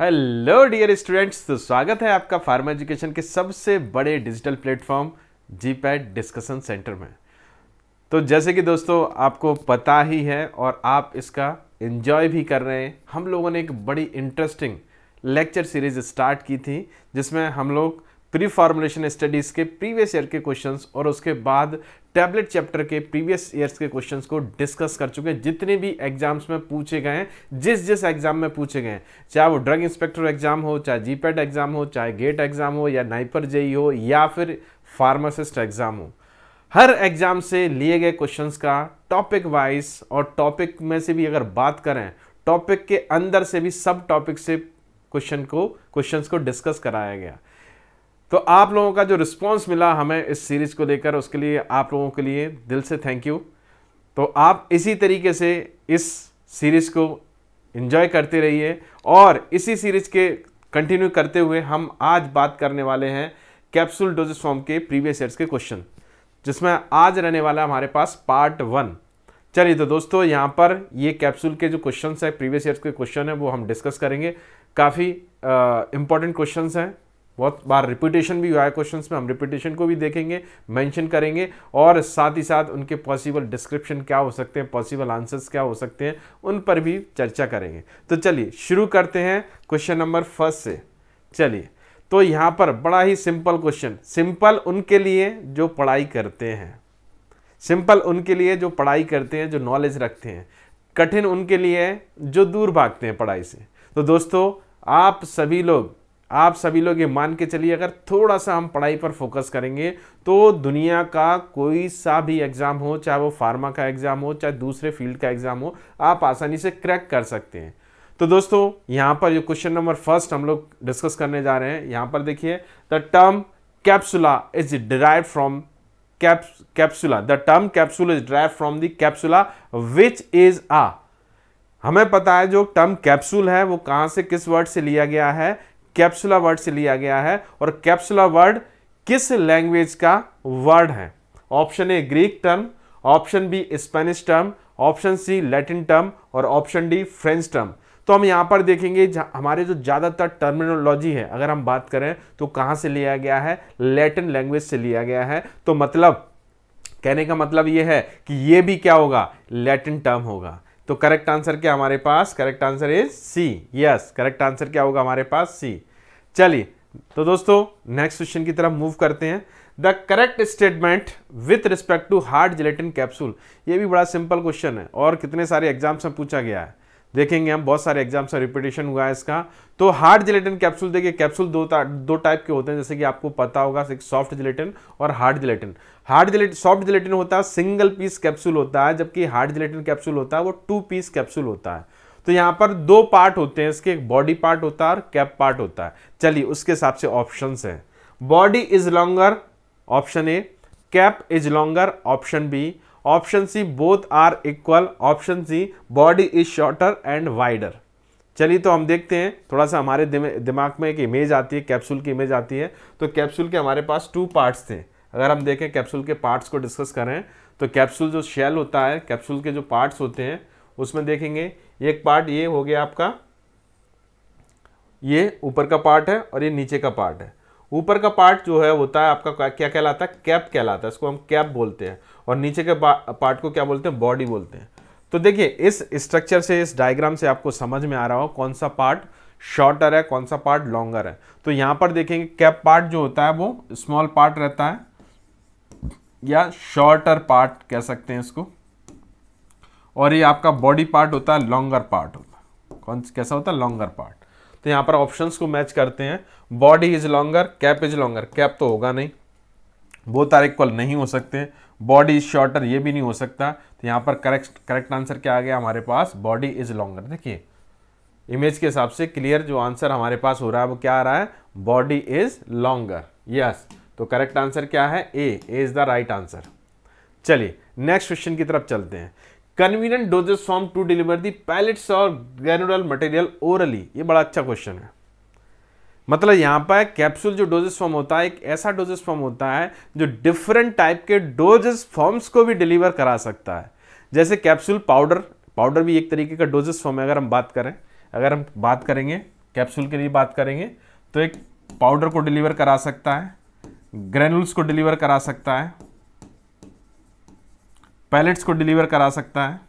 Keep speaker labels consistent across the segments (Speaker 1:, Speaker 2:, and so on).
Speaker 1: Hello dear students तो स्वागत है आपका फार्मा एजुकेशन के सबसे बड़े digital platform GPAT discussion centre में तो जैसे कि दोस्तों आपको पता ही है और आप इसका इन्जॉय भी कर रहे हैं हम लोगों ने एक बड़ी इंटरेस्टिंग लेक्चर सीरीज स्टार्ट की थी जिसमें हम लोग प्री फार्मुलेशन स्टडीज़ के प्रीवियस ईयर के क्वेश्चंस और उसके बाद टैबलेट चैप्टर के प्रीवियस ईयर्स के क्वेश्चंस को डिस्कस कर चुके हैं जितने भी एग्जाम्स में पूछे गए हैं जिस जिस एग्जाम में पूछे गए हैं चाहे वो ड्रग इंस्पेक्टर एग्जाम हो चाहे जीपेड एग्जाम हो चाहे गेट एग्जाम हो या नाइपर जेई e हो या फिर फार्मासिस्ट एग्जाम हो हर एग्जाम से लिए गए क्वेश्चंस का टॉपिक वाइज और टॉपिक में से भी अगर बात करें टॉपिक के अंदर से भी सब टॉपिक से क्वेश्चन को क्वेश्चंस को डिस्कस कराया गया तो आप लोगों का जो रिस्पॉन्स मिला हमें इस सीरीज़ को लेकर उसके लिए आप लोगों के लिए दिल से थैंक यू तो आप इसी तरीके से इस सीरीज़ को इन्जॉय करते रहिए और इसी सीरीज़ के कंटिन्यू करते हुए हम आज बात करने वाले हैं कैप्सूल डोजेस फॉर्म के प्रीवियस ईयर्स के क्वेश्चन जिसमें आज रहने वाला हमारे पास पार्ट वन चलिए तो दोस्तों यहाँ पर ये कैप्सूल के जो क्वेश्चन हैं प्रीवियस ईयर्स के क्वेश्चन हैं वो हम डिस्कस करेंगे काफ़ी इंपॉर्टेंट क्वेश्चन हैं बहुत बार रिपीटेशन भी हुआ है क्वेश्चन में हम रिपीटेशन को भी देखेंगे मैंशन करेंगे और साथ ही साथ उनके पॉसिबल डिस्क्रिप्शन क्या हो सकते हैं पॉसिबल आंसर्स क्या हो सकते हैं उन पर भी चर्चा करेंगे तो चलिए शुरू करते हैं क्वेश्चन नंबर फर्स्ट से चलिए तो यहाँ पर बड़ा ही सिंपल क्वेश्चन सिंपल उनके लिए जो पढ़ाई करते हैं सिंपल उनके लिए जो पढ़ाई करते हैं जो नॉलेज रखते हैं कठिन उनके लिए जो दूर भागते हैं पढ़ाई से तो दोस्तों आप सभी लोग आप सभी लोग ये मान के चलिए अगर थोड़ा सा हम पढ़ाई पर फोकस करेंगे तो दुनिया का कोई सा भी एग्ज़ाम हो चाहे वो फार्मा का एग्ज़ाम हो चाहे दूसरे फील्ड का एग्ज़ाम हो आप आसानी से क्रैक कर सकते हैं तो दोस्तों यहाँ पर जो क्वेश्चन नंबर फर्स्ट हम लोग डिस्कस करने जा रहे हैं यहाँ पर देखिए the term capsula is derive from capsula the term capsule is derive from the capsula which is आ हमें पता है जो टर्म कैप्सूल है वो कहां से किस वर्ड से लिया गया है कैप्सुला वर्ड से लिया गया है और कैप्सुला वर्ड किस लैंग्वेज का वर्ड है option A Greek term option B Spanish term option C Latin term और ऑप्शन डी फ्रेंच टर्म तो हम यहाँ पर देखेंगे हमारे जो ज़्यादातर टर्मिनोलॉजी है अगर हम बात करें तो कहाँ से लिया गया है लैटिन लैंग्वेज से लिया गया है तो मतलब कहने का मतलब ये है कि ये भी क्या होगा लैटिन टर्म होगा तो करेक्ट आंसर क्या हमारे पास correct answer is C yes correct answer क्या होगा हमारे पास सी चलिए तो दोस्तों नेक्स्ट क्वेश्चन की तरफ मूव करते हैं the correct statement with respect to hard gelatin capsule ये भी बड़ा सिंपल क्वेश्चन है और कितने सारे एग्जाम्स में पूछा गया है देखेंगे हम बहुत सारे एग्जाम से रिपीटेशन हुआ है इसका तो हार्ड जिलेटिन कैप्सूल देखिए कैप्सूल दो दो टाइप के होते हैं जैसे कि आपको पता होगा एक सॉफ्ट जिलेटिन और hard gelatin hard gelatin soft gelatin होता है सिंगल पीस कैप्सूल होता है जबकि हार्ड जिलेटिन कैप्सूल होता है वो टू पीस कैप्सूल होता है तो यहाँ पर दो पार्ट होते हैं इसके एक बॉडी पार्ट होता है और कैप पार्ट होता है चलिए उसके हिसाब से ऑप्शन है body is longer option A cap is longer option B option C both are equal option C body is shorter and wider चलिए तो हम देखते हैं थोड़ा सा हमारे दिमाग में एक इमेज आती है कैप्सूल की इमेज आती है तो कैप्सूल के हमारे पास टू पार्ट्स थे अगर हम देखें कैप्सूल के पार्ट्स को डिस्कस करें तो कैप्सूल जो शेल होता है कैप्सूल के जो पार्ट्स होते हैं उसमें देखेंगे एक पार्ट ये हो गया आपका ये ऊपर का पार्ट है और ये नीचे का पार्ट है ऊपर का पार्ट जो है होता है आपका क्या कहलाता है कैप कहलाता है इसको हम कैप बोलते हैं और नीचे के पार्ट को क्या बोलते हैं बॉडी बोलते हैं तो देखिए इस स्ट्रक्चर से इस डायग्राम से आपको समझ में आ रहा हो कौन सा पार्ट शॉर्टर है कौन सा पार्ट लॉन्गर है तो यहां पर देखेंगे कैप पार्ट जो होता है वो स्मॉल पार्ट रहता है या शॉर्टर पार्ट कह सकते हैं इसको और ये आपका बॉडी पार्ट होता है लॉन्गर पार्ट होता है कौन कैसा होता है लॉन्गर पार्ट तो यहाँ पर ऑप्शंस को मैच करते हैं body is longer cap is longer cap तो होगा नहीं वो आर इक्वल नहीं हो सकते बॉडी इज शॉर्टर ये भी नहीं हो सकता तो यहाँ पर करेक्ट करेक्ट आंसर क्या आ गया हमारे पास बॉडी इज लॉन्गर देखिए इमेज के हिसाब से क्लियर जो आंसर हमारे पास हो रहा है वो क्या आ रहा है बॉडी इज लॉन्गर यस तो करेक्ट आंसर क्या है A A is the right answer चलिए नेक्स्ट क्वेश्चन की तरफ चलते हैं convenient dosage form to deliver the pellets और ग्रेनुलर मटेरियल ओरली ये बड़ा अच्छा क्वेश्चन है मतलब यहाँ पर कैप्सूल जो डोजेस फॉर्म होता है एक ऐसा डोजेस फॉर्म होता है जो डिफरेंट टाइप के डोजेस फॉर्म्स को भी डिलीवर करा सकता है जैसे कैप्सूल पाउडर पाउडर भी एक तरीके का डोजेस फॉर्म है अगर हम बात करें अगर हम बात करेंगे कैप्सूल के लिए बात करेंगे तो एक पाउडर को डिलीवर करा सकता है ग्रेनुल्स को डिलीवर करा सकता है पैलेट्स को डिलीवर करा सकता है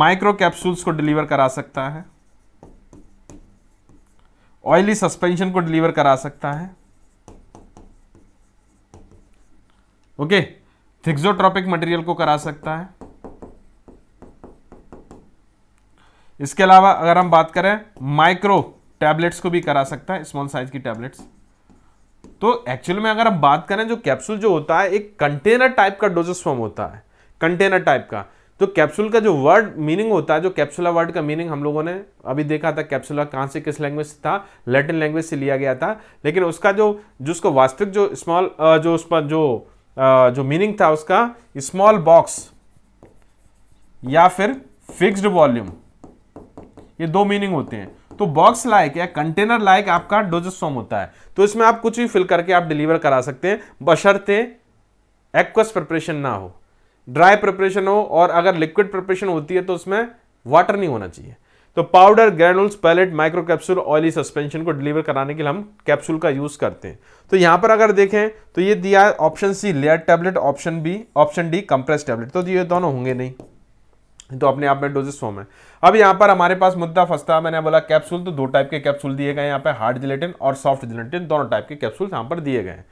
Speaker 1: माइक्रो कैप्सूल्स को डिलीवर करा सकता है ऑयली सस्पेंशन को डिलीवर करा सकता है ओके थिक्सोट्रॉपिक मटेरियल को करा सकता है इसके अलावा अगर हम बात करें माइक्रो टैबलेट्स को भी करा सकता है स्मॉल साइज की टैबलेट्स तो एक्चुअल में अगर हम बात करें जो कैप्सूल जो होता है एक कंटेनर टाइप का डोजेस फॉर्म होता है कंटेनर टाइप का तो कैप्सूल का जो वर्ड मीनिंग होता है जो कैप्सूला वर्ड का मीनिंग हम लोगों ने अभी देखा था कैप्सूला कहाँ से किस लैंग्वेज से था लैटिन लैंग्वेज से लिया गया था लेकिन उसका जो जो उसका वास्तविक जो स्मॉल जो उस पर जो जो मीनिंग था उसका स्मॉल बॉक्स या फिर फिक्स्ड वॉल्यूम ये दो मीनिंग होते हैं तो बॉक्स लाइक या कंटेनर लाइक आपका डोजोसोम होता है तो इसमें आप कुछ भी फिल करके आप डिलीवर करा सकते हैं बशर्ते एक्वस प्रिपरेशन ना हो ड्राई प्रिपरेशन हो और अगर लिक्विड प्रिपरेशन होती है तो उसमें वाटर नहीं होना चाहिए तो powder granules pellet micro capsule oily suspension को डिलीवर कराने के लिए हम कैप्सूल का यूज़ करते हैं तो यहां पर अगर देखें तो ये दिया है option C layer tablet option B option D compress tablet तो ये दोनों होंगे नहीं तो अपने आप में डोजेस फॉर्म है अब यहाँ पर हमारे पास मुद्दा फंसता है मैंने बोला कैप्सूल तो दो टाइप के कैप्सूल दिए गए यहाँ पे हार्ड जिलेटिन और सॉफ्ट जिलेटिन दोनों टाइप के कैप्सूल यहाँ पर दिए गए हैं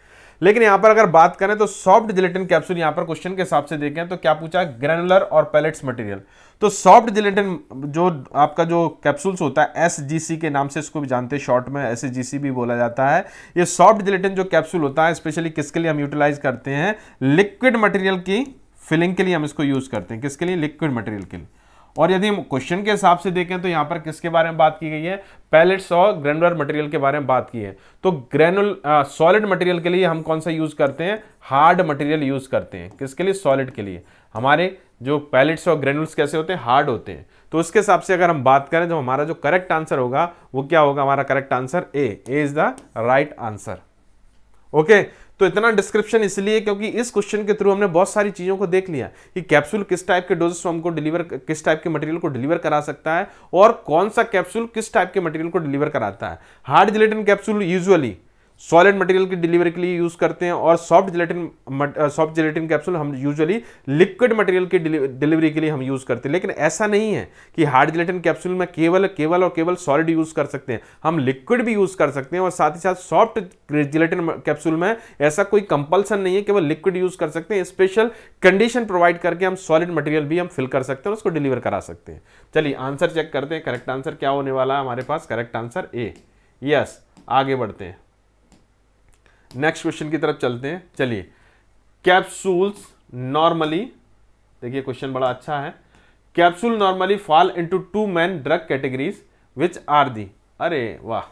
Speaker 1: लेकिन यहाँ पर अगर बात करें तो सॉफ्ट जिलेटिन कैप्सूल यहाँ पर क्वेश्चन के हिसाब से देखें तो क्या पूछा ग्रेनुलर और पैलेट्स मटेरियल तो सॉफ्ट जिलेटिन जो आपका जो कैप्सूल्स होता है एस के नाम से इसको भी जानते हैं शॉर्ट में एस भी बोला जाता है ये सॉफ्ट जिलेटिन जो कैप्सूल होता है स्पेशली किसके लिए हम यूटिलाइज करते हैं लिक्विड मटेरियल की फिलिंग के लिए हम इसको यूज़ करते हैं किसके लिए लिक्विड मटेरियल के लिए और यदि हम क्वेश्चन के हिसाब से देखें तो यहां पर किसके बारे में बात की गई है पैलेट्स और ग्रेनुलर मटेरियल के बारे में बात की है तो ग्रेनुल सॉलिड मटेरियल के लिए हम कौन सा यूज़ करते हैं हार्ड मटेरियल यूज़ करते हैं किसके लिए सॉलिड के लिए हमारे जो पैलेट्स और ग्रेनुल्स कैसे होते हैं हार्ड होते हैं तो उसके हिसाब से अगर हम बात करें तो हमारा जो करेक्ट आंसर होगा वो क्या होगा हमारा correct answer A A is the right answer okay तो इतना डिस्क्रिप्शन इसलिए क्योंकि इस क्वेश्चन के थ्रू हमने बहुत सारी चीज़ों को देख लिया कि कैप्सूल किस टाइप के डोजेस को हमको डिलीवर किस टाइप के मटेरियल को डिलीवर करा सकता है और कौन सा कैप्सूल किस टाइप के मटेरियल को डिलीवर कराता है hard gelatin capsule usually solid material की डिलीवरी के लिए यूज़ करते हैं और soft gelatin soft gelatin capsule हम यूजुअली लिक्विड मटेरियल की डिलीवरी के लिए हम यूज़ करते हैं लेकिन ऐसा नहीं है कि हार्ड जिलेटिन कैप्सूल में केवल केवल और केवल सॉलिड यूज़ कर सकते हैं हम लिक्विड भी यूज़ कर सकते हैं और साथ ही साथ सॉफ्ट जिलेटिन कैप्सूल में ऐसा कोई कंपल्सन नहीं है केवल लिक्विड यूज़ कर सकते हैं स्पेशल कंडीशन प्रोवाइड करके हम सॉलिड मटेरियल भी हम फिल कर सकते हैं और उसको डिलीवर करा सकते हैं चलिए आंसर चेक करते हैं करेक्ट आंसर क्या होने वाला है हमारे पास करेक्ट आंसर ए यस आगे बढ़ते हैं नेक्स्ट क्वेश्चन की तरफ चलते हैं चलिए कैप्सूल्स नॉर्मली देखिए क्वेश्चन बड़ा अच्छा है capsule normally fall into two main drug categories which are the अरे वाह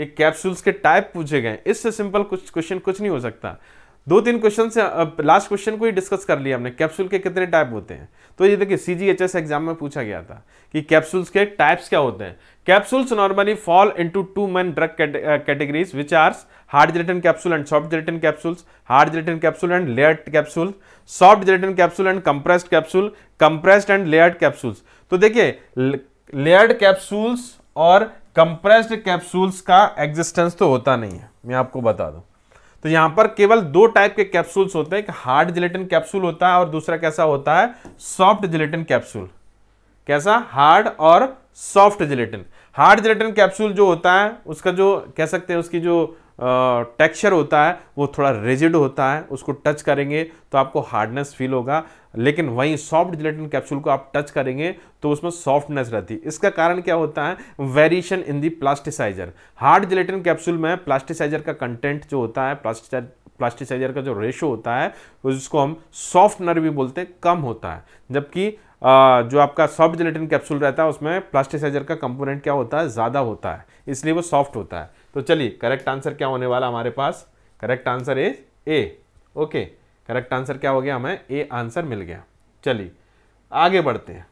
Speaker 1: ये कैप्सूल्स के टाइप पूछे गए इससे सिंपल कुछ क्वेश्चन कुछ नहीं हो सकता दो तीन क्वेश्चन से लास्ट क्वेश्चन को ही डिस्कस कर लिया हमने कैप्सूल के कितने टाइप होते हैं तो ये देखिए C G H S exam में पूछा गया था कि कैप्सूल्स के टाइप्स क्या होते हैं capsules normally fall into two main drug categories which are hard gelatin capsule and soft gelatin capsules hard gelatin capsule and layered capsule soft gelatin capsule and compressed capsule compressed and layered capsules तो देखिए layered capsules और compressed capsules का existence तो होता नहीं है मैं आपको बता दूं तो यहां पर केवल दो टाइप के कैप्सूल्स होते हैं एक हार्ड जिलेटिन कैप्सूल होता है और दूसरा कैसा होता है सॉफ्ट जिलेटिन कैप्सूल कैसा हार्ड और soft gelatin hard gelatin capsule जो होता है उसका जो कह सकते हैं उसकी जो टेक्सचर होता है वो थोड़ा रिजिड होता है उसको टच करेंगे तो आपको हार्डनेस फील होगा लेकिन वहीं सॉफ्ट जिलेटिन कैप्सूल को आप टच करेंगे तो उसमें सॉफ्टनेस रहती है इसका कारण क्या होता है variation in the plasticizer hard gelatin capsule में प्लास्टिसाइजर का कंटेंट जो होता है प्लास्टिसाइज प्लास्टिसाइजर का जो रेशो होता है उसको हम सॉफ्टनर भी बोलते हैं कम होता है जबकि जो आपका सॉफ्ट जिलेटिन कैप्सूल रहता है उसमें प्लास्टिसाइजर का कंपोनेंट क्या होता है ज़्यादा होता है इसलिए वो सॉफ्ट होता है तो चलिए करेक्ट आंसर क्या होने वाला हमारे पास correct answer is A okay correct answer क्या हो गया हमें ए आंसर मिल गया चलिए आगे बढ़ते हैं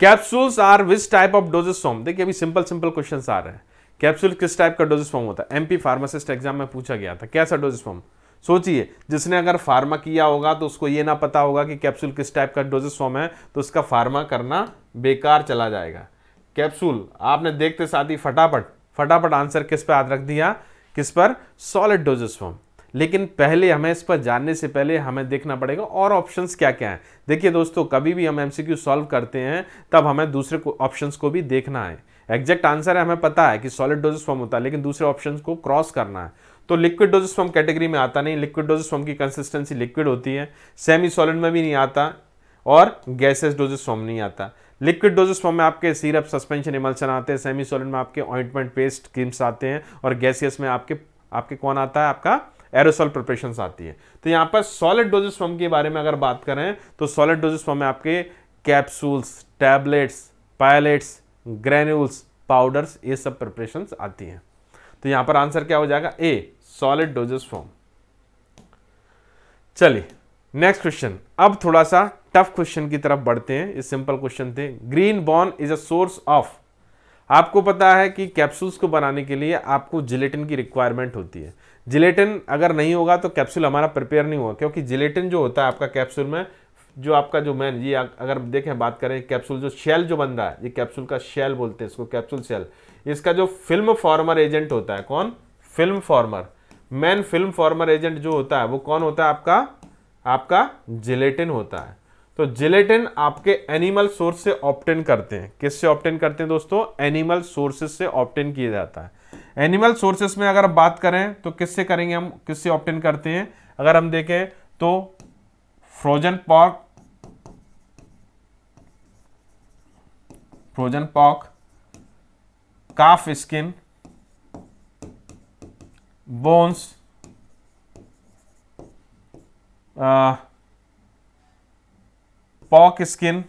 Speaker 1: capsules are which type of dosage form देखिए अभी सिंपल सिंपल क्वेश्चन आ रहे हैं कैप्सूल किस टाइप का डोजेस फॉर्म होता है एमपी फार्मासिस्ट एग्जाम में पूछा गया था कैसा डोजेस फॉर्म सोचिए जिसने अगर फार्मा किया होगा तो उसको ये ना पता होगा कि कैप्सूल किस टाइप का डोजेस फॉर्म है तो उसका फार्मा करना बेकार चला जाएगा कैप्सूल आपने देखते साथ ही फटाफट फटाफट आंसर किस पर याद रख दिया किस पर सॉलिड डोजेस फॉर्म लेकिन पहले हमें इस पर जानने से पहले हमें देखना पड़ेगा और ऑप्शंस क्या क्या हैं देखिए दोस्तों कभी भी हम एमसीक्यू सॉल्व करते हैं तब हमें दूसरे ऑप्शंस को, को भी देखना है एग्जैक्ट आंसर है हमें पता है कि सॉलिड डोजेस फॉर्म होता है लेकिन दूसरे ऑप्शन को क्रॉस करना है तो लिक्विड डोजेस फॉर्म कैटेगरी में आता नहीं लिक्विड डोजेस फॉर्म की कंसिस्टेंसी लिक्विड होती है सेमी सॉलिड में भी नहीं आता और गैसेस डोजेस फॉर्म नहीं आता लिक्विड डोजेस फॉर्म में आपके सिरप सस्पेंशन इमल्सन आते हैं सेमी सॉलिड में आपके ऑइंटमेंट पेस्ट क्रीम्स आते हैं और गैसियस में आपके आपके कौन आता है आपका एरोसॉल प्रिपरेशन आती है तो यहाँ पर सॉलिड डोजेस फॉर्म के बारे में अगर बात करें तो सॉलिड डोजेस फॉर्म में आपके capsules tablets pellets granules powders ये सब प्रिपरेशंस आती हैं तो यहां पर आंसर क्या हो जाएगा ए सॉलिड डोजेस फॉर्म चलिए नेक्स्ट क्वेश्चन अब थोड़ा सा टफ क्वेश्चन की तरफ बढ़ते हैं ये सिंपल क्वेश्चन थे green bone is a source of आपको पता है कि कैप्सूल्स को बनाने के लिए आपको जिलेटिन की रिक्वायरमेंट होती है जिलेटिन अगर नहीं होगा तो कैप्सूल हमारा प्रिपेयर नहीं होगा क्योंकि जिलेटिन जो होता है आपका कैप्सूल में जो आपका जो मैन ये अगर देखें बात करें कैप्सूल जो शेल जो बन रहा है ये कैप्सूल का शेल बोलते हैं इसको कैप्सूल शेल इसका जो फिल्म फॉर्मर एजेंट होता है कौन फिल्म फॉर्मर मैन फिल्म फॉर्मर एजेंट जो होता है वो कौन होता है आपका आपका जिलेटिन होता है तो जिलेटिन आपके एनिमल सोर्स से ऑप्टेन करते हैं किससे ऑप्टेन करते हैं दोस्तों एनिमल सोर्सेस से ऑप्टेन किया जाता है एनिमल सोर्सेस में अगर बात करें तो किससे करेंगे हम किससे ऑप्टेन करते हैं अगर हम देखें तो frozen pork frozen pork calf skin bones uh, pork skin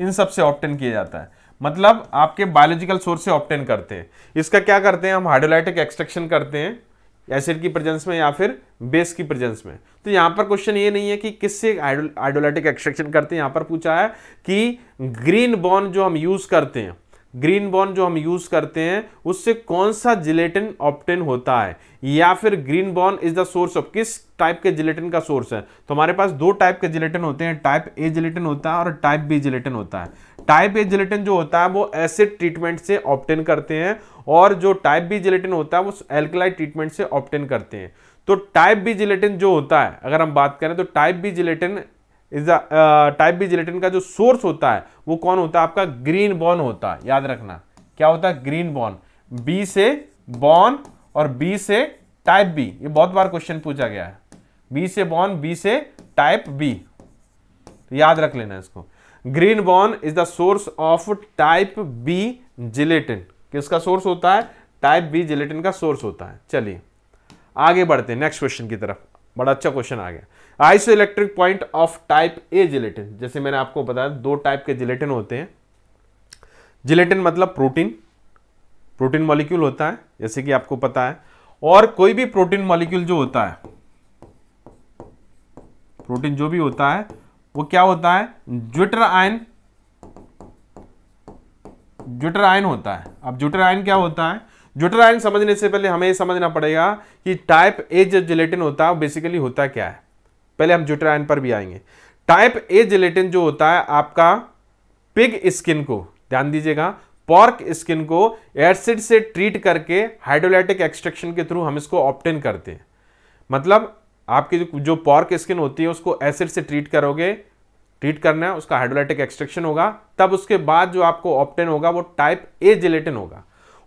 Speaker 1: इन सब से ऑप्टेन किया जाता है मतलब आपके बायोलॉजिकल सोर्स से ऑप्टेन करते हैं इसका क्या करते हैं हम हाइड्रोलाइटिक एक्सट्रैक्शन करते हैं एसिड की प्रेजेंस में या फिर बेस की प्रेजेंस में तो यहां पर क्वेश्चन ये नहीं है कि किससे हाइड्रोलाइटिक एक्सट्रैक्शन करते हैं यहां पर पूछा है कि ग्रीन बॉन जो हम यूज़ करते हैं ग्रीन बॉन्ड जो हम यूज करते हैं उससे कौन सा जिलेटिन ऑप्टेन होता है या फिर green bone is the source of किस टाइप के जिलेटिन का सोर्स है तो हमारे पास दो टाइप के जिलेटिन होते हैं टाइप ए जिलेटिन होता है और टाइप बी जिलेटिन होता है टाइप ए जिलेटिन जो होता है वो एसिड ट्रीटमेंट से ऑप्टेन करते हैं और जो टाइप बी जिलेटिन होता है वो एल्कलाइट ट्रीटमेंट से ऑप्टेन करते हैं तो टाइप बी जिलेटिन जो होता है अगर हम बात करें तो टाइप बी जिलेटिन इस टाइप बी जिलेटिन का जो सोर्स होता है वो कौन होता है आपका ग्रीन बॉन होता है याद रखना क्या होता है ग्रीन बॉन बी से बॉन और बी से टाइप बी ये बहुत बार क्वेश्चन पूछा गया है बी से बॉन बी से टाइप बी तो याद रख लेना इसको green bone is the source of type B gelatin किसका सोर्स होता है टाइप बी जिलेटिन का सोर्स होता है चलिए आगे बढ़ते हैं नेक्स्ट क्वेश्चन की तरफ बड़ा अच्छा क्वेश्चन आ गया isoelectric point of type A gelatin जैसे मैंने आपको बताया दो टाइप के जिलेटिन होते हैं जिलेटिन मतलब प्रोटीन प्रोटीन मॉलिक्यूल होता है जैसे कि आपको पता है और कोई भी प्रोटीन मॉलिक्यूल जो होता है प्रोटीन जो भी होता है वो क्या होता है ज्विटर आयन ज्विटर आयन होता है अब ज्विटर आयन क्या होता है ज्विटर आयन समझने से पहले हमें यह समझना पड़ेगा कि टाइप ए जो जिलेटिन होता है बेसिकली होता क्या है पहले हम जुटर पर भी आएंगे टाइप ए जिलेटिन जो होता है आपका पिग स्किन को ध्यान दीजिएगा पॉर्क स्किन को एसिड से ट्रीट करके हाइड्रोलाइटिक एक्सट्रेक्शन के थ्रू हम इसको ऑप्टेन करते हैं मतलब आपकी जो जो पॉर्क स्किन होती है उसको एसिड से ट्रीट करोगे ट्रीट करना है उसका हाइड्रोलाइटिक एक्सट्रेक्शन होगा तब उसके बाद जो आपको ऑप्टेन होगा वो टाइप ए जिलेटिन होगा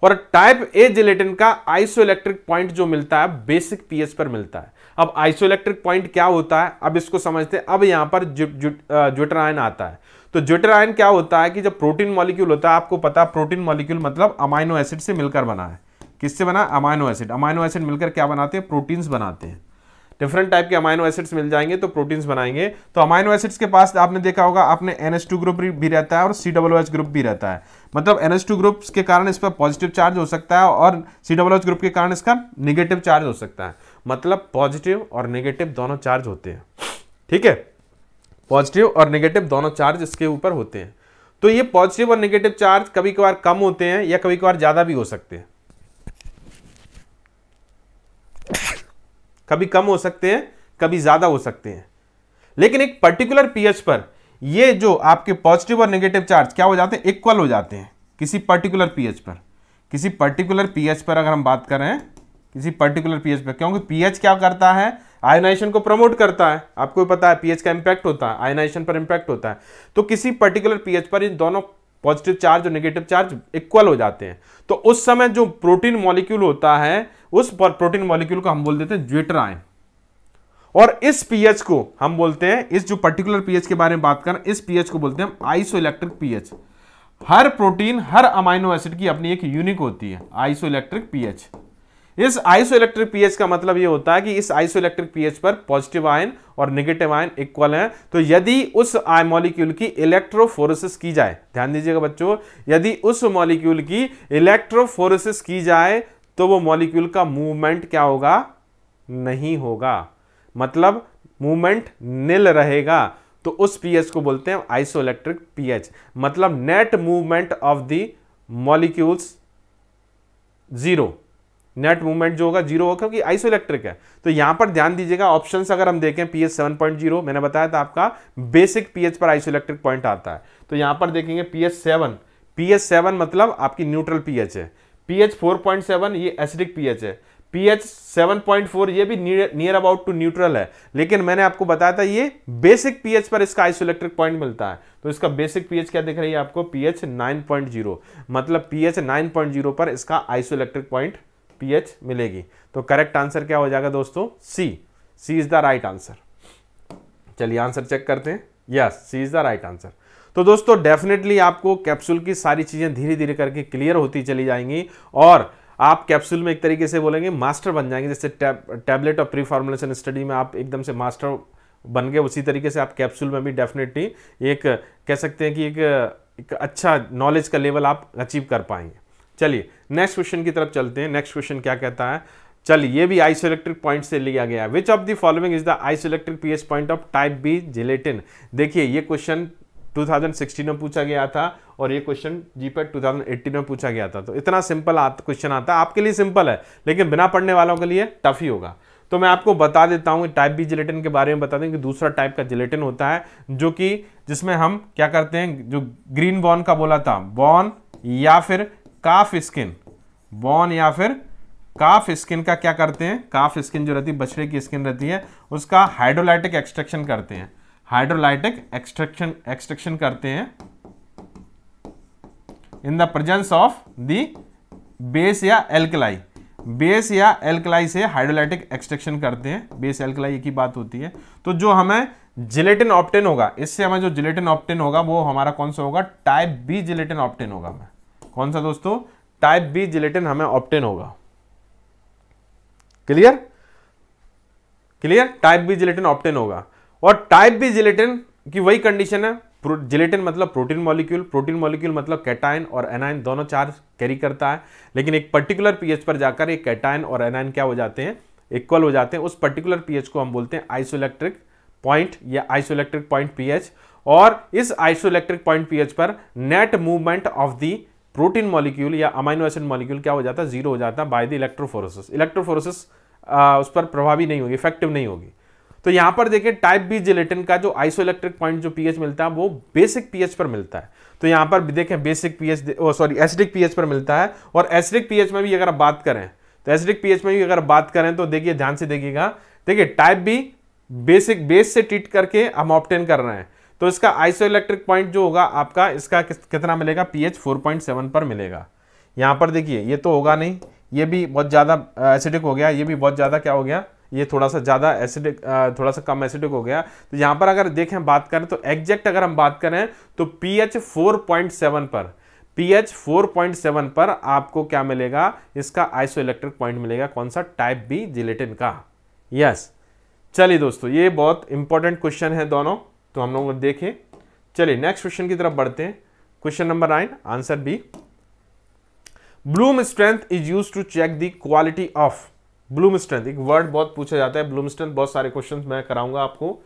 Speaker 1: और टाइप ए जिलेटिन का आइसो इलेक्ट्रिक पॉइंट जो मिलता है बेसिक पीएच पर मिलता है अब आइसोइलेक्ट्रिक पॉइंट क्या होता है अब इसको समझते हैं अब यहाँ पर जु, आयन आता है तो ज्विटर आयन क्या होता है कि जब प्रोटीन मॉलिक्यूल होता है आपको पता है प्रोटीन मॉलिक्यूल मतलब अमाइनो एसिड से मिलकर बना है किससे बना अमाइनो एसिड अमाइनो एसिड मिलकर क्या बनाते हैं प्रोटीन्स बनाते हैं डिफरेंट टाइप के अमाइनो एसिड्स मिल जाएंगे तो प्रोटीन्स बनाएंगे तो अमाइनो एसिड्स के पास आपने देखा होगा आपने एन ग्रुप भी रहता है और सी ग्रुप भी रहता है मतलब एन ग्रुप के कारण इस पर पॉजिटिव चार्ज हो सकता है और सी ग्रुप के कारण इसका निगेटिव चार्ज हो सकता है मतलब पॉजिटिव और नेगेटिव दोनों चार्ज होते हैं ठीक है पॉजिटिव और नेगेटिव दोनों चार्ज इसके ऊपर होते हैं तो ये पॉजिटिव और नेगेटिव चार्ज कभी कभार कम होते हैं या कभी कभार ज़्यादा भी हो सकते हैं कभी कम हो सकते हैं कभी ज़्यादा हो सकते हैं लेकिन एक पर्टिकुलर पीएच पर ये जो आपके पॉजिटिव और नेगेटिव चार्ज क्या हो जाते हैं इक्वल हो जाते हैं किसी पर्टिकुलर पीएच पर किसी पर्टिकुलर पीएच पर अगर हम बात कर रहे हैं किसी पर्टिकुलर पीएच पे क्योंकि पीएच क्या करता है आयोनाइजेशन को प्रमोट करता है आपको पता है पीएच का इम्पैक्ट होता है आयोनाइजेशन पर इम्पैक्ट होता है तो किसी पर्टिकुलर पीएच पर इन दोनों पॉजिटिव चार्ज और नेगेटिव चार्ज इक्वल हो जाते हैं तो उस समय जो प्रोटीन मॉलिक्यूल होता है उस प्रोटीन मॉलिक्यूल को हम बोल देते हैं ज्वेटर आयन और इस पीएच को हम बोलते हैं इस जो पर्टिकुलर पीएच के बारे में बात करें इस पीएच को बोलते हैं आइसो इलेक्ट्रिक पीएच हर प्रोटीन हर अमाइनो एसिड की अपनी एक यूनिक होती है आइसो इलेक्ट्रिक पीएच इस आइसोइलेक्ट्रिक पीएच का मतलब ये होता है कि इस आइसोइलेक्ट्रिक पीएच पर पॉजिटिव आयन और निगेटिव आयन इक्वल हैं तो यदि उस आय मॉलिक्यूल की इलेक्ट्रोफोरोसिस की जाए ध्यान दीजिएगा बच्चों यदि उस मॉलिक्यूल की इलेक्ट्रोफोरोसिस की जाए तो वो मॉलिक्यूल का मूवमेंट क्या होगा नहीं होगा मतलब मूवमेंट निल रहेगा तो उस पीएच को बोलते हैं आइसोइलेक्ट्रिक पीएच मतलब net movement of the molecules zero net movement जो होगा जीरो होगा क्योंकि आइसो इलेक्ट्रिक है तो यहां पर ध्यान दीजिएगा ऑप्शंस अगर हम देखें पीएच जीरो मैंने बताया था आपका बेसिक पीएच पर आइसो इलेक्ट्रिक पॉइंट आता है तो यहां पर देखेंगे पीएच पी पीएच सेवन मतलब आपकी न्यूट्रल पीएच है पीएच सेवन ये एसिडिक पीएच है पीएच फोर ये भी नियर अबाउट टू न्यूट्रल है लेकिन मैंने आपको बताया था ये बेसिक पीएच पर इसका आइसो इलेक्ट्रिक पॉइंट मिलता है तो इसका बेसिक पीएच क्या दिख रही है आपको पीएच जीरो मतलब पीएच जीरो पर इसका आइसो इलेक्ट्रिक पॉइंट पीएच मिलेगी तो करेक्ट आंसर क्या हो जाएगा दोस्तों C C is the right answer चलिए आंसर चेक करते हैं yes C is the right answer तो दोस्तों डेफिनेटली आपको कैप्सूल की सारी चीज़ें धीरे धीरे करके क्लियर होती चली जाएंगी और आप कैप्सूल में एक तरीके से बोलेंगे मास्टर बन जाएंगे जैसे टैबलेट और प्री फॉर्मुलेशन स्टडी में आप एकदम से मास्टर बन गए उसी तरीके से आप कैप्सूल में भी डेफिनेटली एक कह सकते हैं कि एक, एक अच्छा नॉलेज का लेवल आप अचीव कर पाएंगे चलिए नेक्स्ट क्वेश्चन की तरफ चलते हैं नेक्स्ट क्वेश्चन क्या कहता है चलिए ये भी आइसोइलेक्ट्रिक पॉइंट से लिया गया है which of the following is the isoelectric pH point of type B gelatin देखिए ये क्वेश्चन 2016 में पूछा गया था और ये क्वेश्चन जीपेट 2018 में पूछा गया था तो इतना सिंपल क्वेश्चन आता है आपके लिए सिंपल है लेकिन बिना पढ़ने वालों के लिए टफ ही होगा तो मैं आपको बता देता हूँ टाइप बी जिलेटिन के बारे में बता दें कि दूसरा टाइप का जिलेटिन होता है जो कि जिसमें हम क्या करते हैं जो ग्रीन बॉर्न का बोला था बॉर्न या फिर काफ स्किन बॉन या फिर काफ स्किन का क्या करते हैं काफ स्किन जो रहती है बछड़े की स्किन रहती है उसका हाइड्रोलाइटिक एक्सट्रैक्शन करते हैं हाइड्रोलाइटिक एक्सट्रैक्शन एक्सट्रैक्शन करते हैं in the presence of the base या एल्कलाई बेस या एल्कलाई से हाइड्रोलाइटिक एक्सट्रैक्शन करते हैं बेस एल्कलाई की बात होती है तो जो हमें जिलेटिन ऑप्टेन होगा इससे हमें जो जिलेटिन ऑप्टेन होगा वो हमारा कौन सा होगा टाइप बी जिलेटिन ऑप्टेन होगा हमें कौन सा दोस्तों टाइप बी जिलेटिन हमें ऑप्टेन होगा clear clear type B gelatin obtain होगा और टाइप बी जिलेटिन की वही कंडीशन है जिलेटिन मतलब प्रोटीन मॉलिक्यूल प्रोटीन मॉलिक्यूल मतलब कैटाइन और एनाइन दोनों चार्ज कैरी करता है लेकिन एक पर्टिकुलर पीएच पर जाकर ये कैटाइन और एनाइन क्या हो जाते हैं इक्वल हो जाते हैं उस पर्टिकुलर पीएच को हम बोलते हैं आइसोइलेक्ट्रिक पॉइंट या आइसोइलेक्ट्रिक पॉइंट पीएच और इस आइसोइलेक्ट्रिक पॉइंट पीएच पर net movement of the protein molecule या अमाइनो एसिड मॉलिक्यूल क्या हो जाता है जीरो हो जाता है बाय द इलेक्ट्रोफोरोसिस इलेक्ट्रोफोरोसिस उस पर प्रभावी नहीं होगी इफेक्टिव नहीं होगी तो यहां पर देखिए टाइप बी जिलेटिन का जो आइसो इलेक्ट्रिक पॉइंट जो पीएच मिलता है वो बेसिक पीएच पर मिलता है तो यहां पर देखें basic pH sorry acidic pH पर मिलता है और एसिडिक पीएच में भी अगर आप बात करें तो एसिडिक पीएच में भी अगर बात करें तो देखिए ध्यान से देखिएगा देखिए टाइप बी बेसिक बेस से ट्रीट करके हम ऑप्टेन कर रहे हैं तो इसका आइसो इलेक्ट्रिक पॉइंट जो होगा आपका इसका कितना मिलेगा पीएच 4.7 पर मिलेगा यहाँ पर देखिए ये तो होगा नहीं ये भी बहुत ज़्यादा एसिडिक हो गया ये भी बहुत ज़्यादा क्या हो गया ये थोड़ा सा ज़्यादा एसिडिक थोड़ा सा कम एसिडिक हो गया तो यहाँ पर अगर देखें बात करें तो एग्जैक्ट अगर हम बात करें तो पी एच पर पीएच 4.7 पर आपको क्या मिलेगा इसका आइसो इलेक्ट्रिक पॉइंट मिलेगा कौन सा टाइप बी जिलेटिन का यस yes. चलिए दोस्तों ये बहुत इंपॉर्टेंट क्वेश्चन है दोनों तो हम लोग देखें चलिए नेक्स्ट क्वेश्चन की तरफ बढ़ते हैं question number nine answer B bloom strength is use to check the quality of bloom strength एक वर्ड बहुत पूछा जाता है ब्लूम स्ट्रेंथ बहुत सारे क्वेश्चन मैं कराऊंगा आपको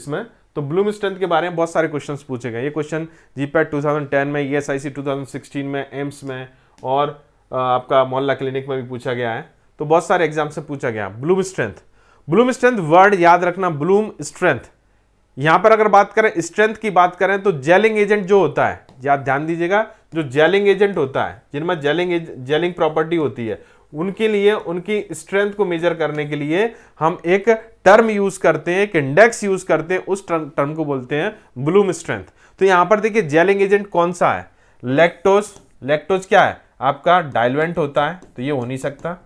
Speaker 1: इसमें तो ब्लूम स्ट्रेंथ के बारे में बहुत सारे क्वेश्चन पूछे गए ये क्वेश्चन जीपैट 2010 में ई एस आई 2016 में एम्स में और आपका मोहल्ला क्लिनिक में भी पूछा गया है तो बहुत सारे एग्जाम से पूछा गया bloom strength bloom strength word याद रखना ब्लूम स्ट्रेंथ यहां पर अगर बात करें स्ट्रेंथ की बात करें तो जेलिंग एजेंट जो होता है आप ध्यान दीजिएगा जो जेलिंग एजेंट होता है जिनमें जेलिंग जेलिंग प्रॉपर्टी होती है उनके लिए उनकी स्ट्रेंथ को मेजर करने के लिए हम एक टर्म यूज करते हैं एक इंडेक्स यूज करते हैं उस टर्म, टर्म को बोलते हैं ब्लूम स्ट्रेंथ तो यहां पर देखिए जेलिंग एजेंट कौन सा है लेक्टोज लेक्टोज क्या है आपका डायलवेंट होता है तो ये हो नहीं सकता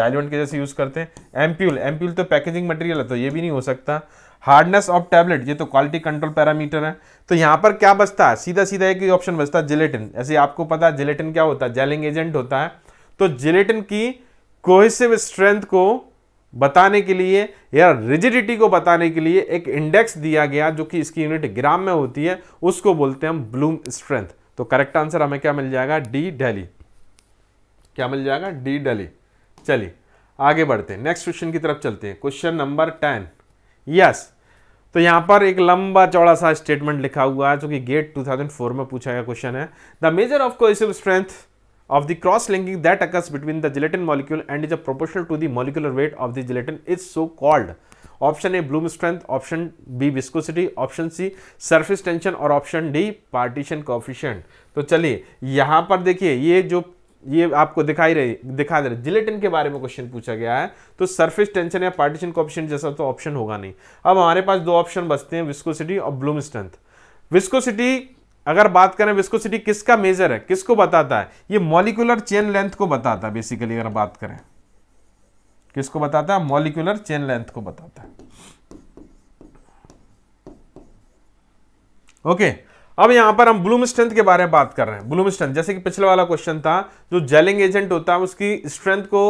Speaker 1: डायलवेंट के जैसे यूज करते हैं एम्प्यूल एम्प्यूल तो पैकेजिंग मटेरियल है तो ये भी नहीं हो सकता हार्डनेस ऑफ टैबलेट ये तो क्वालिटी कंट्रोल पैरामीटर है तो यहाँ पर क्या बचता है सीधा सीधा एक ही ऑप्शन बचता है जिलेटिन ऐसे आपको पता है जिलेटिन क्या होता है जेलिंग एजेंट होता है तो जिलेटिन की कोहिसिव स्ट्रेंथ को बताने के लिए या रिजिडिटी को बताने के लिए एक इंडेक्स दिया गया जो कि इसकी यूनिट ग्राम में होती है उसको बोलते हैं हम ब्लूम स्ट्रेंथ तो करेक्ट आंसर हमें क्या मिल जाएगा डी डेली क्या मिल जाएगा डी डेली चलिए आगे बढ़ते हैं नेक्स्ट क्वेश्चन की तरफ चलते हैं क्वेश्चन नंबर टेन यस तो यहां पर एक लंबा चौड़ा सा स्टेटमेंट लिखा हुआ है जो कि गेट 2004 में पूछा गया क्वेश्चन है the measure of cohesive strength of the cross linking that occurs between the gelatin molecule and is a proportional to the molecular weight of the gelatin is so called option A bloom strength option B viscosity option C surface tension और option D partition coefficient तो चलिए यहां पर देखिए ये जो ये आपको दिखाई रही दिखा दे रहे जिलेटिन के बारे में क्वेश्चन पूछा गया है तो सरफेस टेंशन या पार्टीशन ऑप्शन जैसा तो ऑप्शन होगा नहीं अब हमारे पास दो ऑप्शन बचते हैं विस्कोसिटी और ब्लूम स्ट्रेंथ विस्कोसिटी अगर बात करें विस्कोसिटी किसका मेजर है किसको बताता है ये मॉलिकुलर चेन लेंथ को बताता है बेसिकली अगर बात करें किसको बताता है मॉलिकुलर चेन लेंथ को बताता है ओके okay. अब यहां पर हम ब्लूम स्ट्रेंथ के बारे में बात कर रहे हैं ब्लूम स्ट्रेंथ जैसे कि पिछले वाला क्वेश्चन था जो जेलिंग एजेंट होता है उसकी स्ट्रेंथ को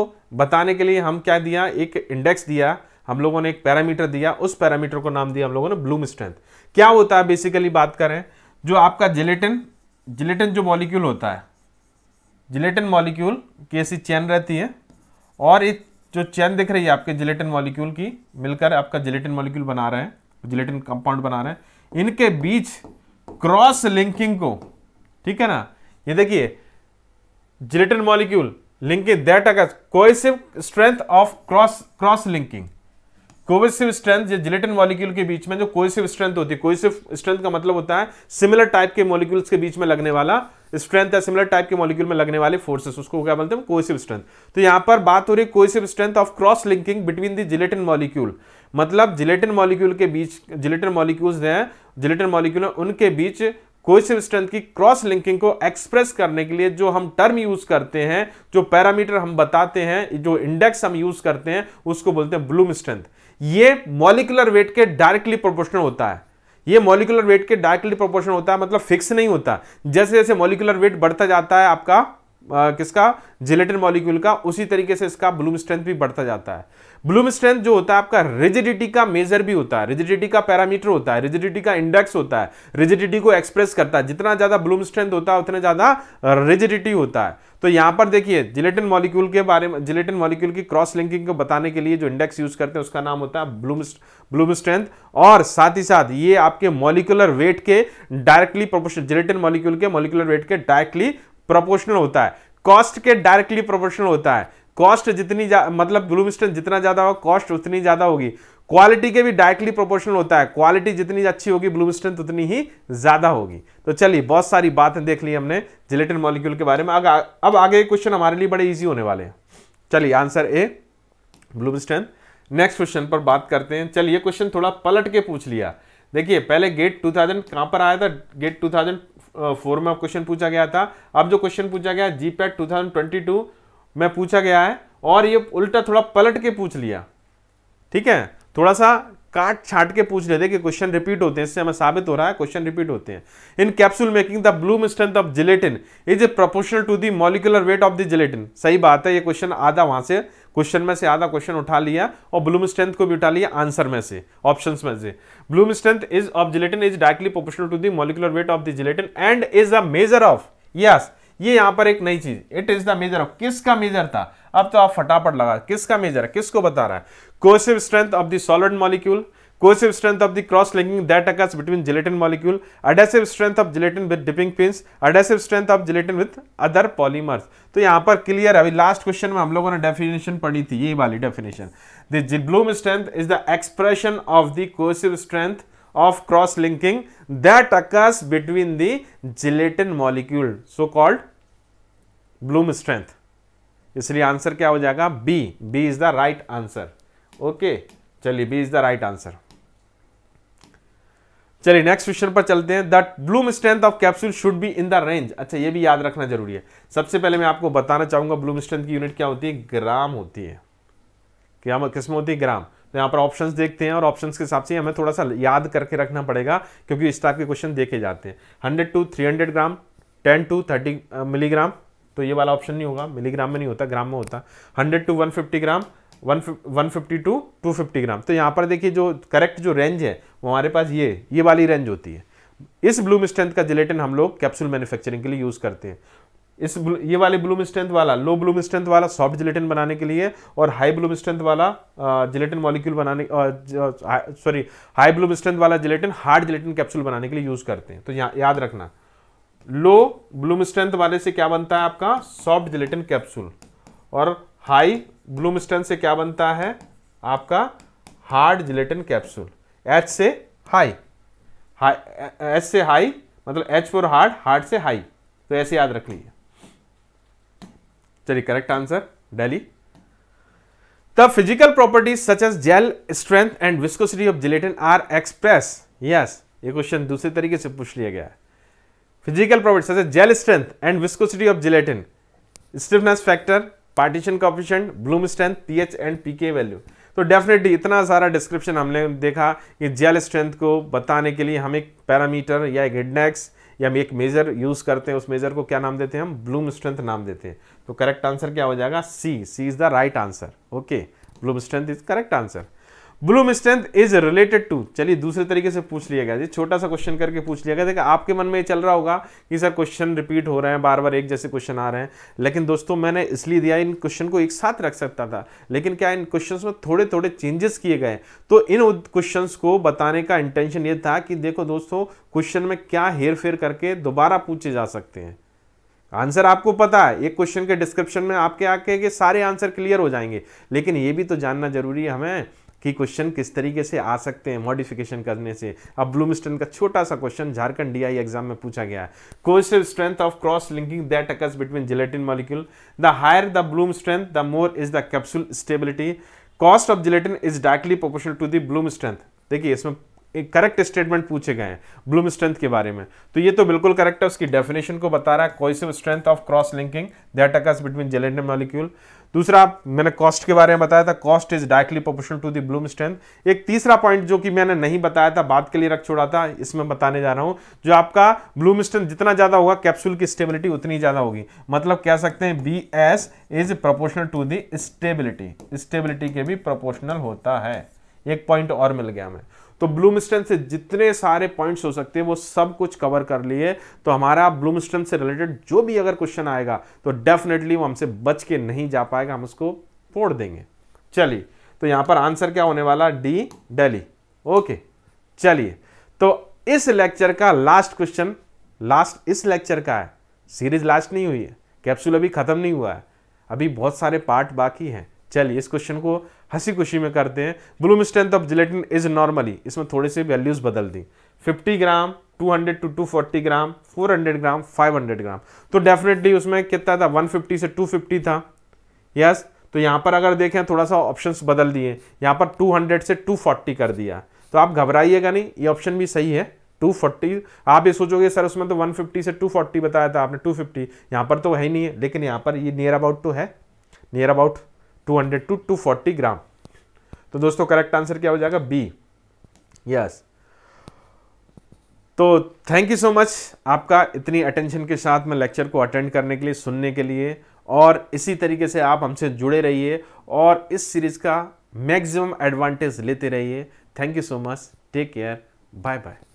Speaker 1: बताने के लिए हम क्या दिया एक इंडेक्स दिया हम लोगों ने एक पैरामीटर दिया उस पैरामीटर को नाम दिया हम लोगों ने ब्लूम स्ट्रेंथ क्या होता है बेसिकली बात करें जो आपका जिलेटिन जिलेटिन जो मॉलिक्यूल होता है जिलेटिन मॉलिक्यूल की ऐसी चैन रहती है और एक जो चैन दिख रही है आपके जिलेटिन मॉलिक्यूल की मिलकर आपका जिलेटिन मॉलिक्यूल बना रहे हैं जिलेटिन कंपाउंड बना रहे हैं इनके बीच क्रॉस लिंकिंग को ठीक है ना ये देखिए जिलेटिन मॉलिक्यूल लिंकिंग दैट अगर cohesive strength of cross cross linking cohesive strength gelatin gelatin molecule के बीच में जो कोवेसिव स्ट्रेंथ होती है कोवेसिव स्ट्रेंथ का मतलब होता है सिमिलर टाइप के मॉलिक्यूल्स के बीच में लगने वाला स्ट्रेंथ या सिमिलर टाइप के मॉलिक्यूल में लगने वाले फोर्सेस उसको क्या बोलते हैं कोसिव स्ट्रेंथ तो यहां पर बात हो रही है cohesive strength of cross linking between the gelatin molecule मतलब जिलेटिन मॉलिक्यूल के बीच जिलेटिन मॉलिक्यूल्स हैं जिलेटिन मॉलिक्यूल है उनके बीच कोइसिव स्ट्रेंथ की क्रॉस लिंकिंग को एक्सप्रेस करने के लिए जो हम टर्म यूज करते हैं जो पैरामीटर हम बताते हैं जो इंडेक्स हम यूज करते हैं उसको बोलते हैं ब्लूम स्ट्रेंथ ये मॉलिकुलर वेट के डायरेक्टली प्रोपोर्शनल होता है ये मॉलिकुलर वेट के डायरेक्टली प्रोपोर्शनल होता है मतलब फिक्स नहीं होता जैसे जैसे मॉलिकुलर वेट बढ़ता जाता है आपका किसका जिलेटिन मॉलिक्यूल का उसी तरीके से इसका ब्लूम स्ट्रेंथ भी बढ़ता जाता है ब्लूम स्ट्रेंथ जो होता है आपका रिजिडिटी का मेजर भी होता है रिजिडिटी का पैरामीटर होता है रिजिडिटी का इंडेक्स होता है रिजिडिटी को एक्सप्रेस करता है जितना ज्यादा ब्लूम स्ट्रेंथ होता है उतना ज्यादा रिजिडिटी होता है तो यहां पर देखिए जिलेटिन मॉलिक्यूल के बारे में जिलेटिन मॉलिक्यूल की क्रॉस लिंकिंग को बताने के लिए जो इंडेक्स यूज करते हैं उसका नाम होता है ब्लूम ब्लूम स्ट्रेंथ और साथ ही साथ ये आपके मॉलिकुलर वेट के डायरेक्टली प्रोपोर्शन जिलेटिन मॉलिक्यूल के मॉलिकुलर वेट के डायरेक्टली प्रोपोर्शनल होता है कॉस्ट के डायरेक्टली प्रोपोर्शनल होता है कॉस्ट जितनी मतलब ब्लूमिस्टन जितना ज़्यादा होगा कॉस्ट उतनी ज़्यादा होगी क्वालिटी के भी डायरेक्टली प्रोपोर्शनल होता है क्वालिटी जितनी अच्छी होगी ब्लू स्ट्रेंथ उतनी ही ज़्यादा होगी तो चलिए बहुत सारी बातें देख ली हमने जिलेटिन मॉलिक्यूल के बारे में अग, अब आगे क्वेश्चन हमारे लिए बड़े इजी होने वाले हैं चलिए answer A blue strength next question पर बात करते हैं चलिए क्वेश्चन थोड़ा पलट के पूछ लिया देखिए पहले गेट टू कहाँ पर आया था गेट टू फोर में क्वेश्चन पूछा गया था अब जो क्वेश्चन पूछा गया G PAT two thousand twenty two में पूछा गया है और ये उल्टा थोड़ा पलट के पूछ लिया ठीक है थोड़ा सा काट छाट के पूछ लेते कि क्वेश्चन रिपीट होते हैं इससे हमें साबित हो रहा है क्वेश्चन रिपीट होते हैं इन capsule making the bloom strength of gelatin is a proportional to the molecular weight of the gelatin सही बात है ये क्वेश्चन आधा वहां से क्वेश्चन में से आधा क्वेश्चन उठा लिया और ब्लूम स्ट्रेंथ को भी उठा लिया आंसर में से ऑप्शन में से bloom strength is of gelatin is directly proportional to the molecular weight of the gelatin and is a measure of yes ये यहां पर एक नई चीज it is the measure of किसका मेजर था अब तो आप फटाफट लगा किसका मेजर है किसको बता रहा है cohesive strength of the solid molecule Cohesive strength of the cross-linking that occurs between gelatin molecule, adhesive strength of gelatin with dipping pins, adhesive strength of gelatin with other polymers. तो यहाँ पर clear अभी last question में हम लोगों ने definition पढ़ी थी ये वाली definition the bloom strength is the expression of the cohesive strength of cross linking that occurs between the gelatin molecule so called bloom strength इसलिए आंसर क्या हो जाएगा B B is the right answer okay चलिए B is the right answer चलिए next question पर चलते हैं that bloom strength of capsule should be in the range अच्छा ये भी याद रखना जरूरी है सबसे पहले मैं आपको बताना चाहूंगा ब्लूम स्ट्रेंथ की यूनिट क्या होती है ग्राम होती है क्या किसमें होती है ग्राम तो यहाँ पर ऑप्शंस देखते हैं और ऑप्शंस के हिसाब से हमें थोड़ा सा याद करके रखना पड़ेगा क्योंकि इस टाइप के क्वेश्चन देखे जाते हैं hundred to three hundred gram ten to thirty milligram तो ये वाला ऑप्शन नहीं होगा मिलीग्राम में नहीं होता ग्राम में होता hundred to one fifty gram one one fifty to two fifty gram तो यहाँ पर देखिए जो करेक्ट जो रेंज है वो हमारे पास ये ये वाली रेंज होती है इस ब्लूम स्ट्रेंथ का जिलेटिन हम लोग कैप्सूल मैन्युफैक्चरिंग के लिए यूज़ करते हैं इस ये वाले ब्लूम स्ट्रेंथ वाला लो ब्लूम स्ट्रेंथ वाला सॉफ्ट जिलेटिन बनाने के लिए और हाई ब्लूम स्ट्रेंथ वाला जिलेटिन मॉलिक्यूल बनाने सॉरी हाई ब्लूम स्ट्रेंथ वाला जिलेटिन हार्ड जिलेटिन कैप्सूल बनाने के लिए यूज़ करते हैं तो यहाँ याद रखना लो ब्लूम स्ट्रेंथ वाले से क्या बनता है आपका सॉफ्ट जिलेटिन कैप्सूल और हाई ब्लूम से क्या बनता है आपका हार्ड जिलेटिन कैप्सूल एच से हाई हाई एच से हाई मतलब एच फोर हार्ड हार्ड से हाई तो ऐसे याद रख लीजिए चलिए correct answer daily the physical properties such as gel strength and viscosity of gelatin are express yes ये क्वेश्चन दूसरे तरीके से पूछ लिया गया है physical property such gel strength and viscosity of gelatin stiffness factor partition coefficient bloom strength P H and pK value तो definitely इतना सारा डिस्क्रिप्शन हमने देखा कि जेल स्ट्रेंथ को बताने के लिए हम एक पैरामीटर या एक हिडनेक्स या हम एक मेजर यूज करते हैं उस मेजर को क्या नाम देते हैं हम ब्लूम स्ट्रेंथ नाम देते हैं तो करेक्ट आंसर क्या हो जाएगा C C is the right answer okay bloom strength is correct answer bloom strength is related to चलिए दूसरे तरीके से पूछ लिया गया जी छोटा सा क्वेश्चन करके पूछ लिया गया देखा आपके मन में ये चल रहा होगा कि सर क्वेश्चन रिपीट हो रहे हैं बार बार एक जैसे क्वेश्चन आ रहे हैं लेकिन दोस्तों मैंने इसलिए दिया इन क्वेश्चन को एक साथ रख सकता था लेकिन क्या इन क्वेश्चन में थोड़े थोड़े चेंजेस किए गए तो इन क्वेश्चन को बताने का इंटेंशन ये था कि देखो दोस्तों क्वेश्चन में क्या हेर फेर करके दोबारा पूछे जा सकते हैं आंसर आपको पता है एक क्वेश्चन के डिस्क्रिप्शन में आपके आके के सारे आंसर क्लियर हो जाएंगे लेकिन ये भी तो जानना जरूरी है हमें कि क्वेश्चन किस तरीके से आ सकते हैं मॉडिफिकेशन करने से अब ब्लूमस्टन का छोटा सा क्वेश्चन झारखंड डीआई एग्जाम में पूछा गया है cohesive strength of cross linking that occurs between gelatin molecule the higher the bloom strength the more is the capsule stability cost of gelatin is directly proportional to the bloom strength देखिए इसमें एक correct statement पूछे गए हैं bloom strength के बारे में तो ये तो बिल्कुल करेक्ट है उसकी डेफिनेशन को बता रहा है question strength of cross linking that occurs between gelatin molecule दूसरा मैंने कॉस्ट के बारे में बताया था cost is directly proportional to the bloom strength एक तीसरा पॉइंट जो कि मैंने नहीं बताया था बात के लिए रख छोड़ा था इसमें बताने जा रहा हूं जो आपका ब्लूम स्ट्रेंथ जितना ज़्यादा होगा कैप्सूल की स्टेबिलिटी उतनी ज़्यादा होगी मतलब कह सकते हैं B S is proportional to the stability stability के भी प्रोपोर्शनल होता है एक पॉइंट और मिल गया हमें तो ब्लूमस्टन से जितने सारे पॉइंट्स हो सकते हैं वो सब कुछ कवर कर लिए तो हमारा ब्लूमस्टन से रिलेटेड जो भी अगर क्वेश्चन आएगा तो डेफिनेटली वो हमसे बच के नहीं जा पाएगा हम उसको फोड़ देंगे चलिए तो यहां पर आंसर क्या होने वाला डी डेली ओके चलिए तो इस लेक्चर का लास्ट क्वेश्चन लास्ट इस लेक्चर का है सीरीज लास्ट नहीं हुई है कैप्सूल अभी ख़त्म नहीं हुआ है अभी बहुत सारे पार्ट बाकी हैं चलिए इस क्वेश्चन को हंसी खुशी में करते हैं bloom strength of gelatin is normally इसमें थोड़ी सी वैल्यूज बदल दी 50 ग्राम 200 टू 240 ग्राम 400 ग्राम 500 ग्राम तो डेफिनेटली उसमें कितना था 150 से 250 था यस yes, तो यहाँ पर अगर देखें थोड़ा सा ऑप्शंस बदल दिए यहाँ पर 200 से 240 कर दिया तो आप घबराइएगा नहीं ये ऑप्शन भी सही है 240 आप ये सोचोगे सर उसमें तो 150 से 240 बताया था आपने 250 यहाँ पर तो है ही नहीं है लेकिन यहाँ पर ये नियर अबाउट तो है नियर अबाउट 200 टू 240 ग्राम तो दोस्तों करेक्ट आंसर क्या हो जाएगा बी यस तो थैंक यू सो मच आपका इतनी अटेंशन के साथ में लेक्चर को अटेंड करने के लिए सुनने के लिए और इसी तरीके से आप हमसे जुड़े रहिए और इस सीरीज़ का मैक्सिमम एडवांटेज लेते रहिए thank you so much take care bye bye